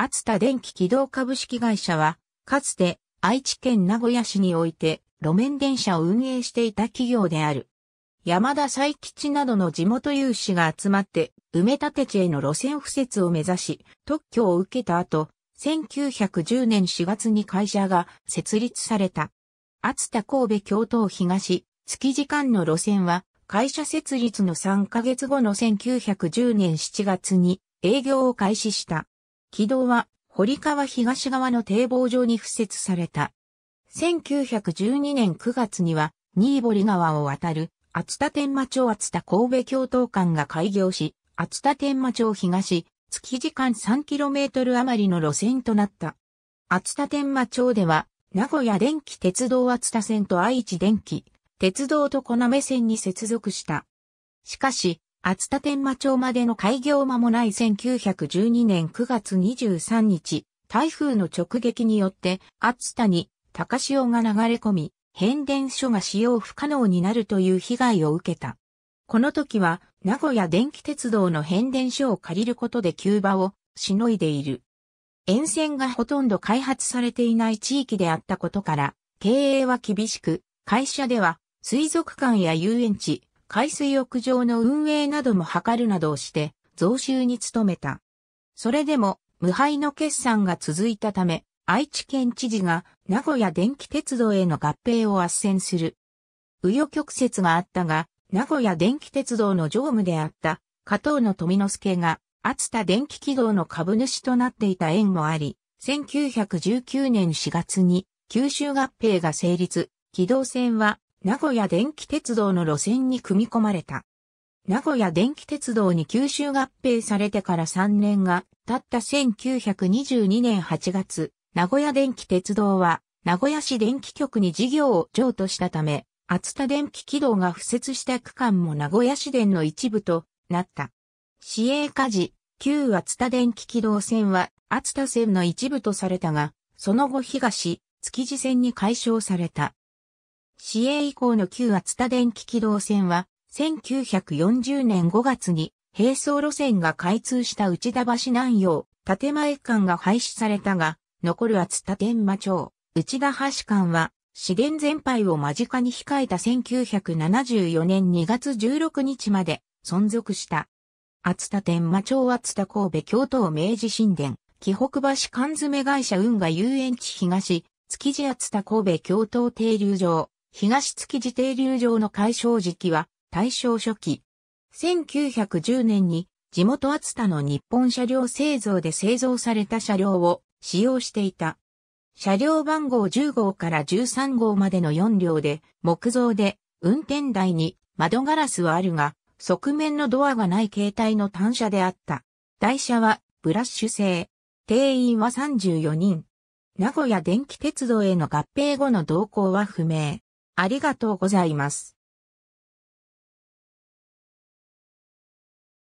厚田電気軌道株式会社は、かつて愛知県名古屋市において路面電車を運営していた企業である。山田佐吉などの地元有志が集まって埋め立て地への路線敷設を目指し特許を受けた後、1910年4月に会社が設立された。厚田神戸京都東、月時間の路線は会社設立の3ヶ月後の1910年7月に営業を開始した。軌道は堀川東側の堤防上に敷設された。1912年9月には、新堀川を渡る、厚田天馬町厚田神戸共闘館が開業し、厚田天馬町東、月時間 3km 余りの路線となった。厚田天馬町では、名古屋電気鉄道厚田線と愛知電気、鉄道と小鍋線に接続した。しかし、熱田天満町までの開業間もない1912年9月23日、台風の直撃によって熱田に高潮が流れ込み、変電所が使用不可能になるという被害を受けた。この時は名古屋電気鉄道の変電所を借りることで急場をしのいでいる。沿線がほとんど開発されていない地域であったことから、経営は厳しく、会社では水族館や遊園地、海水浴場の運営なども図るなどをして、増収に努めた。それでも、無敗の決算が続いたため、愛知県知事が名古屋電気鉄道への合併を斡旋する。紆余曲折があったが、名古屋電気鉄道の常務であった加藤の富之助が、厚田電気軌道の株主となっていた縁もあり、1919年4月に九州合併が成立、軌道線は名古屋電気鉄道の路線に組み込まれた。名古屋電気鉄道に吸収合併されてから3年が経った1922年8月、名古屋電気鉄道は名古屋市電気局に事業を譲渡したため、厚田電気軌道が付設した区間も名古屋市電の一部となった。市営火事、旧厚田電気軌道線は厚田線の一部とされたが、その後東、築地線に解消された。市営以降の旧厚田電気軌道線は、1940年5月に、並走路線が開通した内田橋南洋、建前間が廃止されたが、残る厚田天馬町、内田橋間は、市電全廃を間近に控えた1974年2月16日まで存続した。厚田天馬町厚田神戸京都明治神殿、紀北橋缶詰会社運河遊園地東、築地厚田神戸京都停留場、東月自停留場の解消時期は大正初期。1910年に地元厚田の日本車両製造で製造された車両を使用していた。車両番号10号から13号までの4両で木造で運転台に窓ガラスはあるが側面のドアがない形態の単車であった。台車はブラッシュ製。定員は34人。名古屋電気鉄道への合併後の動向は不明。ありがとうございます。